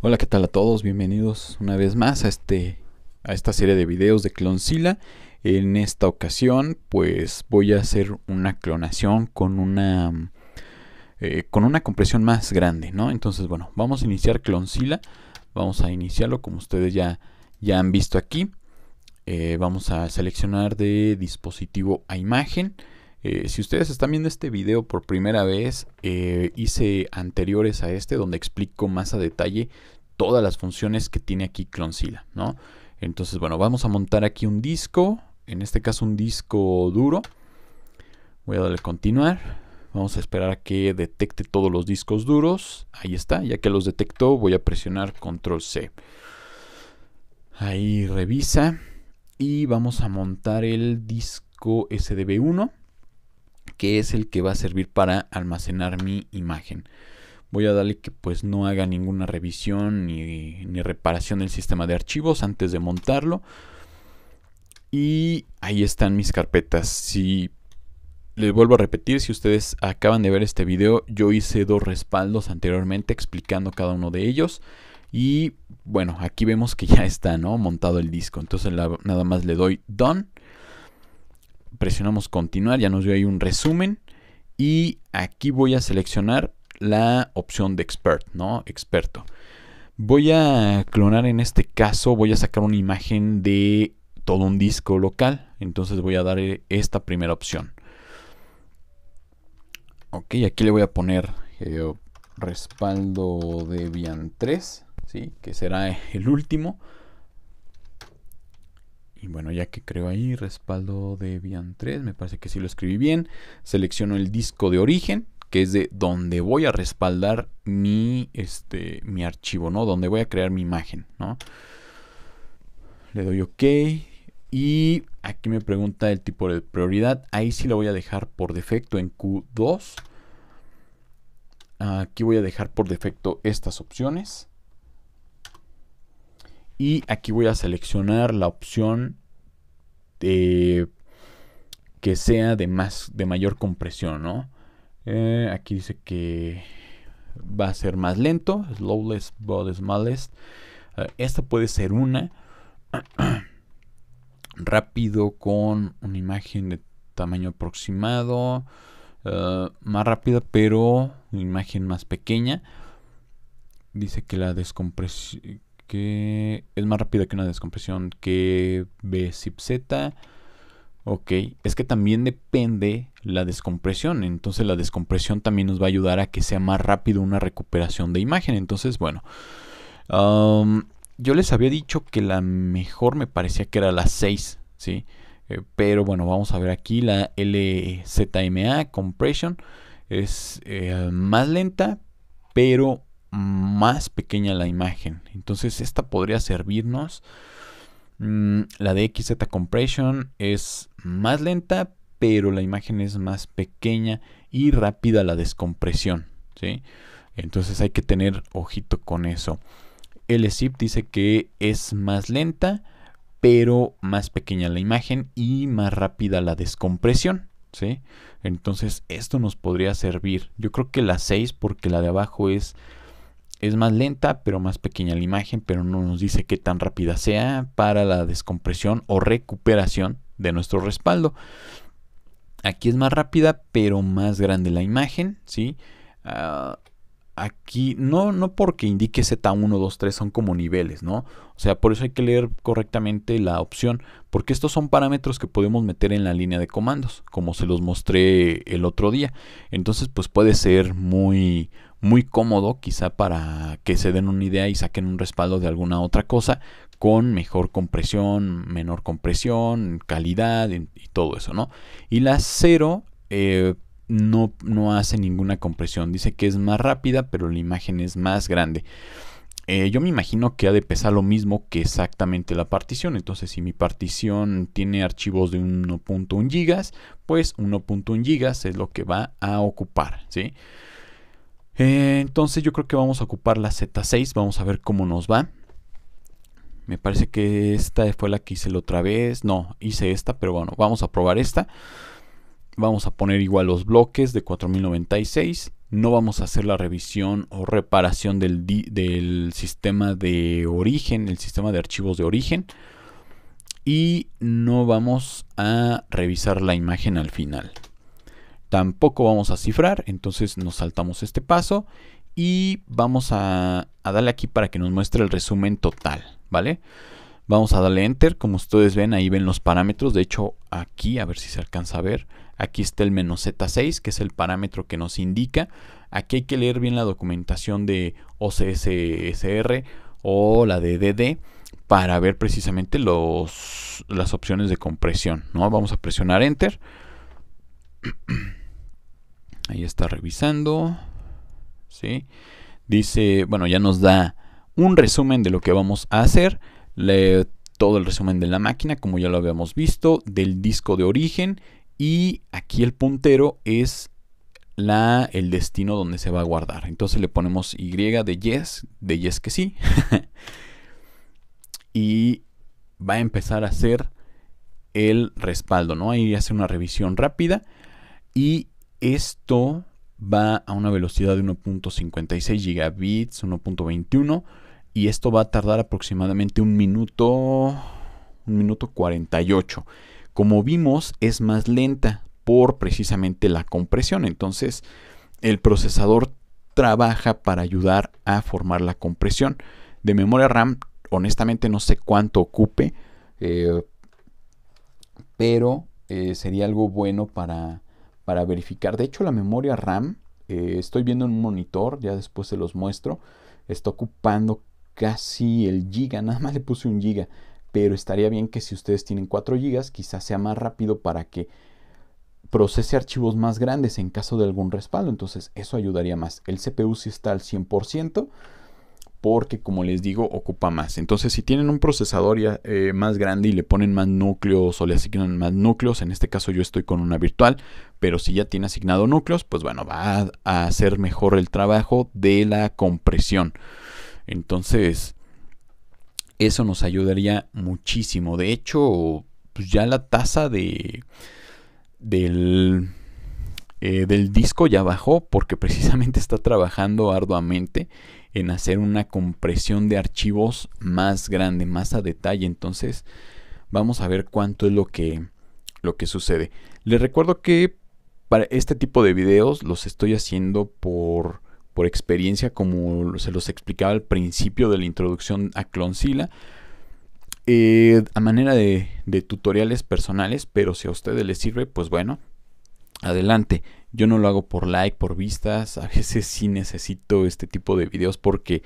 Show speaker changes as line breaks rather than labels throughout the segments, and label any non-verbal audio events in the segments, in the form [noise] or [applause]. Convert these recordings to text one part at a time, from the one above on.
Hola, ¿qué tal a todos? Bienvenidos una vez más a, este, a esta serie de videos de Clonzilla En esta ocasión, pues voy a hacer una clonación con una, eh, con una compresión más grande, ¿no? Entonces, bueno, vamos a iniciar Clonzilla Vamos a iniciarlo como ustedes ya, ya han visto aquí. Eh, vamos a seleccionar de dispositivo a imagen. Eh, si ustedes están viendo este video por primera vez, eh, hice anteriores a este donde explico más a detalle todas las funciones que tiene aquí Clonzilla, ¿no? Entonces, bueno, vamos a montar aquí un disco, en este caso un disco duro. Voy a darle continuar. Vamos a esperar a que detecte todos los discos duros. Ahí está, ya que los detectó voy a presionar control C. Ahí revisa y vamos a montar el disco SDB1 que es el que va a servir para almacenar mi imagen. Voy a darle que pues no haga ninguna revisión ni, reparación del sistema de archivos antes de montarlo. Y ahí están mis carpetas. Si les vuelvo a repetir, si ustedes acaban de ver este video, yo hice dos respaldos anteriormente explicando cada uno de ellos. Y bueno, aquí vemos que ya está ¿no? montado el disco. Entonces nada más le doy Done presionamos continuar, ya nos dio ahí un resumen y aquí voy a seleccionar la opción de expert, ¿no? Experto. Voy a clonar en este caso, voy a sacar una imagen de todo un disco local, entonces voy a dar eh, esta primera opción. Ok, aquí le voy a poner eh, respaldo de Debian 3, ¿sí? que será el último. Y bueno, ya que creo ahí, respaldo Debian 3, me parece que sí lo escribí bien. Selecciono el disco de origen, que es de donde voy a respaldar mi, este, mi archivo, ¿no? Donde voy a crear mi imagen, ¿no? Le doy OK. Y aquí me pregunta el tipo de prioridad. Ahí sí lo voy a dejar por defecto en Q2. Aquí voy a dejar por defecto estas opciones. Y aquí voy a seleccionar la opción de, que sea de, más, de mayor compresión, eh, aquí dice que va a ser más lento, slowless but smallest. Eh, esta puede ser una. [clears throat] rápido con una imagen de tamaño aproximado. Eh, más rápida, pero una imagen más pequeña. Dice que la descompresión que es más rápida que una descompresión que Z. Ok, es que también depende la descompresión. Entonces la descompresión también nos va a ayudar a que sea más rápido una recuperación de imagen. Entonces, bueno. yo les había dicho que la mejor me parecía que era la 6, ¿sí? Eh, pero bueno, vamos a ver aquí la LZMA Compression. Es eh, más lenta, pero más pequeña la imagen. Entonces esta podría servirnos. Mm, la de XZ Compression es más lenta, pero la imagen es más pequeña y rápida la descompresión. Entonces hay que tener ojito con eso. El zip dice que es más lenta, pero más pequeña la imagen y más rápida la descompresión. ¿sí? Entonces esto nos podría servir. Yo creo que la 6 porque la de abajo es es más lenta, pero más pequeña la imagen, pero no nos dice qué tan rápida sea para la descompresión o recuperación de nuestro respaldo. Aquí es más rápida, pero más grande la imagen, ¿sí? Ah, aquí, no, no porque indique Z1, 2, 3, son como niveles, ¿no? O sea, por eso hay que leer correctamente la opción, porque estos son parámetros que podemos meter en la línea de comandos, como se los mostré el otro día. Entonces, pues puede ser muy muy cómodo, quizá para que se den una idea y saquen un respaldo de alguna otra cosa con mejor compresión, menor compresión, calidad y, todo eso, ¿no? Y la 0 eh, no, no hace ninguna compresión, dice que es más rápida, pero la imagen es más grande. Eh, yo me imagino que ha de pesar lo mismo que exactamente la partición. Entonces, si mi partición tiene archivos de 1.1 GB, pues 1.1 GB es lo que va a ocupar. ¿sí? Eh, entonces yo creo que vamos a ocupar la Z6. Vamos a ver cómo nos va. Me parece que esta fue la que hice la otra vez. No, hice esta, pero bueno, vamos a probar esta. Vamos a poner igual los bloques de 4096. No vamos a hacer la revisión o reparación del sistema de origen, el sistema de archivos de origen. Y no vamos a revisar la imagen al final tampoco vamos a cifrar, entonces nos saltamos este paso y vamos a, darle aquí para que nos muestre el resumen total, ¿vale? Vamos a darle Enter, como ustedes ven, ahí ven los parámetros, de hecho aquí, a ver si se alcanza a ver, aquí está el menos Z6, que es el parámetro que nos indica, aquí hay que leer bien la documentación de OCSSR o la de DD, para ver precisamente los, las opciones de compresión, ¿no? Vamos a presionar Enter. [clears throat] Ahí está revisando. ¿sí? Dice, bueno, ya nos da un resumen de lo que vamos a hacer. todo el resumen de la máquina, como ya lo habíamos visto, del disco de origen. Y aquí el puntero es la, el destino donde se va a guardar. Entonces le ponemos Y de yes, de yes que sí. [laughs] y va a empezar a hacer el respaldo, ¿no? Ahí hace una revisión rápida y esto va a una velocidad de 1.56 gigabits, 1.21, y esto va a tardar aproximadamente un minuto, un minuto 48. Como vimos, es más lenta por precisamente la compresión. Entonces, el procesador trabaja para ayudar a formar la compresión. De memoria RAM, honestamente no sé cuánto ocupe, eh, pero eh, sería algo bueno para para verificar. De hecho, la memoria RAM, eh, estoy viendo en un monitor, ya después se los muestro, está ocupando casi el giga, [laughs] nada más le puse un giga, pero estaría bien que si ustedes tienen 4 gigas, quizás sea más rápido para que procese archivos más grandes en caso de algún respaldo, entonces eso ayudaría más. El CPU sí está al 100%, porque como les digo ocupa más. Entonces si tienen un procesador ya, eh, más grande y le ponen más núcleos o le asignan más núcleos, en este caso yo estoy con una virtual, pero si ya tiene asignado núcleos, pues bueno, va a hacer mejor el trabajo de la compresión. Entonces eso nos ayudaría muchísimo. De hecho, pues ya la tasa de del eh, del disco ya bajó porque [laughs] precisamente está trabajando arduamente en hacer una compresión de archivos más grande, más a detalle. Entonces, vamos a ver cuánto es lo que, lo que sucede. Les recuerdo que para este tipo de videos los estoy haciendo por, por experiencia, como se los explicaba al principio de la introducción a Clonzilla, eh, a manera de tutoriales personales, pero si a ustedes les sirve, pues bueno, adelante. Yo no lo hago por like, por vistas. A veces sí necesito este tipo de videos porque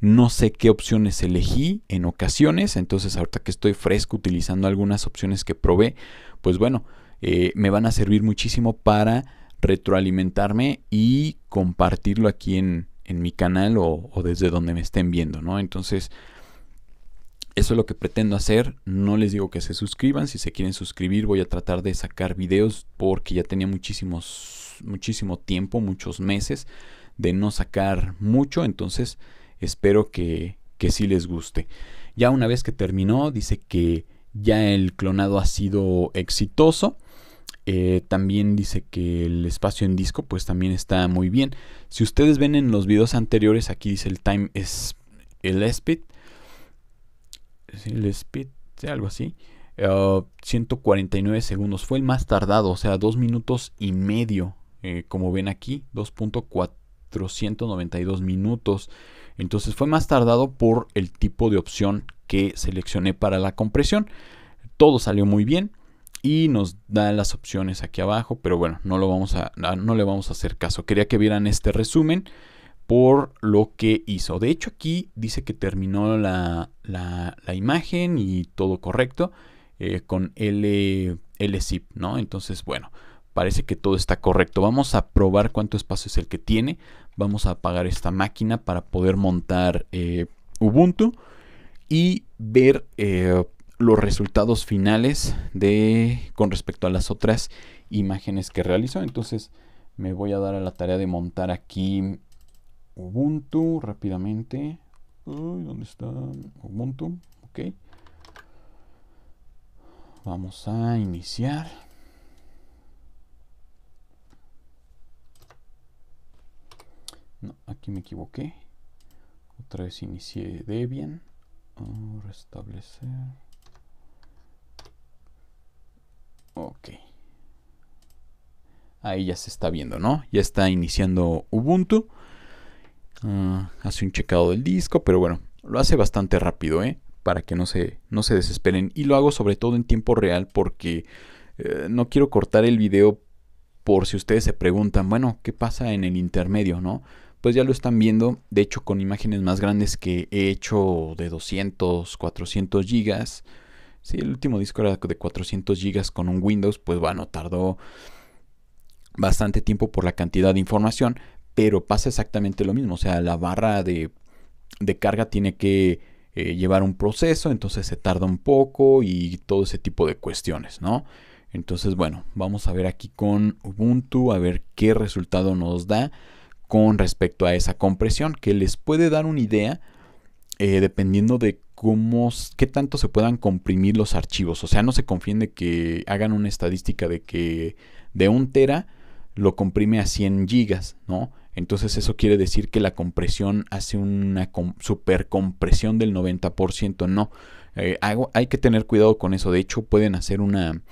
no sé qué opciones elegí en ocasiones. Entonces ahorita que estoy fresco utilizando algunas opciones que probé, pues bueno, eh, me van a servir muchísimo para retroalimentarme y compartirlo aquí en, mi canal o, o, desde donde me estén viendo, ¿no? Entonces eso es lo que pretendo hacer. No les digo que se suscriban. Si se quieren suscribir, voy a tratar de sacar videos porque ya tenía muchísimos, muchísimo tiempo, muchos meses de no sacar mucho. Entonces espero que, que sí les guste. Ya una vez que terminó, dice que ya el clonado ha sido exitoso. Eh, también dice que el espacio en disco pues también está muy bien. Si ustedes ven en los videos anteriores, aquí dice el time es el speed el speed, algo así. 149 eh, segundos. Fue el más tardado, o sea, 2 minutos y medio. Eh, como ven aquí, 2.492 minutos. Entonces fue más tardado por el tipo de opción que seleccioné para la compresión. Todo salió muy bien y nos da las opciones aquí abajo, pero bueno, no, lo vamos a, no le vamos a hacer caso. Quería que vieran este resumen por lo que hizo. De hecho, aquí dice que terminó la, imagen y todo correcto eh, con L, LZIP, ¿no? Entonces, bueno, parece que todo está correcto. Vamos a probar cuánto espacio es el que tiene. Vamos a apagar esta máquina para poder montar eh, Ubuntu y ver eh, los resultados finales de con respecto a las otras imágenes que realizó. Entonces, me voy a dar a la tarea de montar aquí Ubuntu rápidamente. ¿dónde está Ubuntu? Ok. Vamos a iniciar. No, aquí me equivoqué. Otra vez inicié Debian. Oh, restablecer. Ok. Ahí ya se está viendo, ¿no? Ya está iniciando Ubuntu. Ah, hace un checado del disco, pero bueno, lo hace bastante rápido, ¿eh? Para que no se, no se desesperen. Y lo hago sobre todo en tiempo real porque eh, no quiero cortar el video por si ustedes se preguntan, bueno, ¿qué pasa en el intermedio, no? Pues ya lo están viendo, de hecho con imágenes más grandes que he hecho de 200, 400 gigas. Si el último disco era de 400 gigas con un Windows, pues bueno, tardó bastante tiempo por la cantidad de información, pero pasa exactamente lo mismo. O sea, la barra de, carga tiene que eh, llevar un proceso, entonces se tarda un poco y todo ese tipo de cuestiones, ¿no? Entonces, bueno, vamos a ver aquí con Ubuntu, a ver qué resultado nos da con respecto a esa compresión, que les puede dar una idea eh, dependiendo de cómo, qué tanto se puedan comprimir los archivos. O sea, no se confíen de que hagan una estadística de que de un tera lo comprime a 100 gigas, ¿no? Entonces eso quiere decir que la compresión hace una supercompresión del 90%. No, eh, hay que tener cuidado con eso. De hecho, pueden hacer una,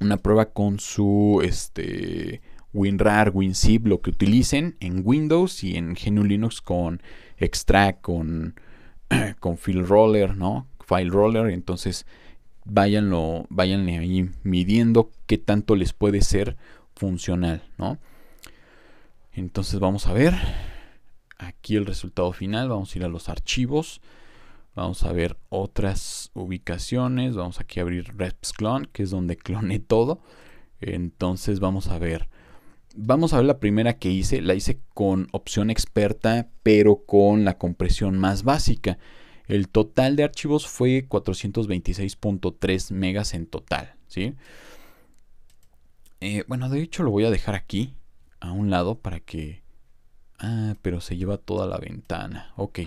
una prueba con su este, WinRAR, WinZip, lo que utilicen en Windows y en GNU Linux con Extract, con, [clears throat] con File Roller, ¿no? File Roller. Entonces vayan váyanle ahí midiendo qué tanto les puede ser funcional, ¿no? Entonces vamos a ver aquí el resultado final. Vamos a ir a los archivos. Vamos a ver otras ubicaciones. Vamos aquí a abrir Reps Clone, que es donde clone todo. Entonces vamos a ver. Vamos a ver la primera que hice. La hice con opción experta, pero con la compresión más básica. El total de archivos fue 426.3 megas en total. ¿sí? Eh, bueno, de hecho lo voy a dejar aquí a un lado para que... Ah, pero se lleva toda la ventana. Ok.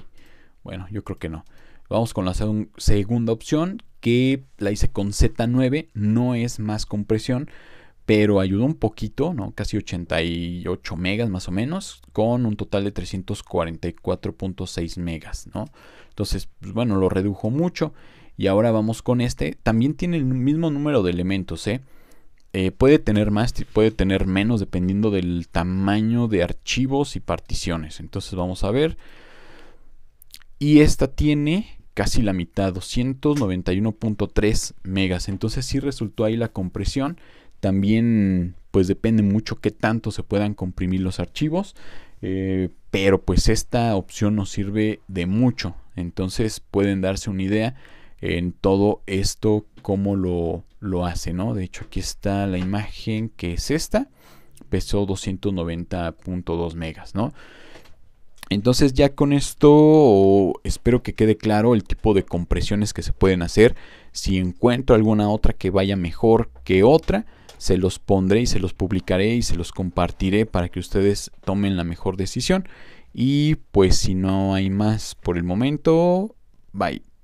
Bueno, yo creo que no. Vamos con la segunda opción que la hice con Z9. No es más compresión, pero ayudó un poquito, ¿no? Casi 88 megas más o menos, con un total de 344.6 megas, ¿no? Entonces, pues, bueno, lo redujo mucho. Y ahora vamos con este. También tiene el mismo número de elementos, ¿eh? Eh, puede tener más, puede tener menos, dependiendo del tamaño de archivos y particiones. Entonces vamos a ver. Y esta tiene casi la mitad, 291.3 megas. Entonces sí resultó ahí la compresión. También pues depende mucho qué tanto se puedan comprimir los archivos. Eh, pero pues esta opción nos sirve de mucho. Entonces pueden darse una idea en todo esto, cómo lo, lo hace, ¿no? De hecho, aquí está la imagen que es esta, peso 290.2 megas, ¿no? Entonces ya con esto espero que quede claro el tipo de compresiones que se pueden hacer. Si encuentro alguna otra que vaya mejor que otra, se los pondré y se los publicaré y se los compartiré para que ustedes tomen la mejor decisión. Y pues si no hay más por el momento, bye.